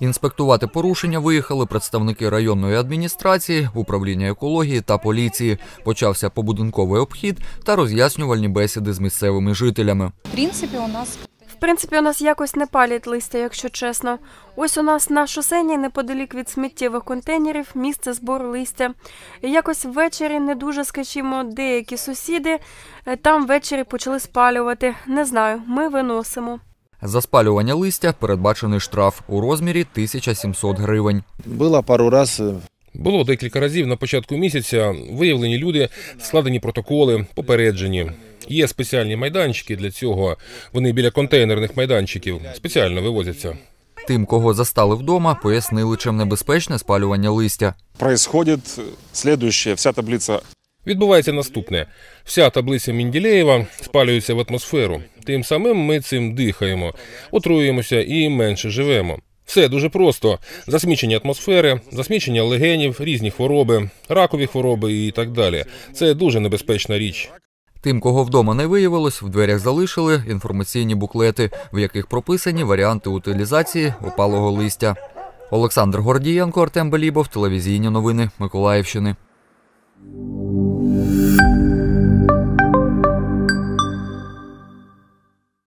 Інспектувати порушення виїхали представники районної адміністрації, управління екології та поліції. Почався побудинковий обхід та роз'яснювальні бесіди з місцевими жителями. В принципі, у нас в принципі, у нас якось не палять листя, якщо чесно. Ось у нас на шосені неподалік від сміттєвих контейнерів місце збору листя. Якось ввечері не дуже, скажімо, деякі сусіди е, там ввечері почали спалювати. Не знаю, ми виносимо. За спалювання листя передбачений штраф у розмірі 1700 гривень. Було пару разів. Е, Було декілька разів на початку місяця. Виявлені люди складені протоколи, попереджені. Є спеціальні майданчики для цього. Вони біля контейнерних майданчиків спеціально вивозяться. Тим, кого застали вдома, пояснили, чим небезпечне спалювання листя. Происходить слідуюче, вся таблиця. Відбувається наступне: вся таблиця Мінділеєва спалюється в атмосферу. Тим самим ми цим дихаємо, отруємося і менше живемо. Все дуже просто: засмічення атмосфери, засмічення легенів, різні хвороби, ракові хвороби і так далі. Це дуже небезпечна річ. Тим, кого вдома не виявилось, в дверях залишили інформаційні буклети, в яких прописані варіанти утилізації опалого листя. Олександр Гордієнко, Артем Белібов, телевізійні новини Миколаївщини.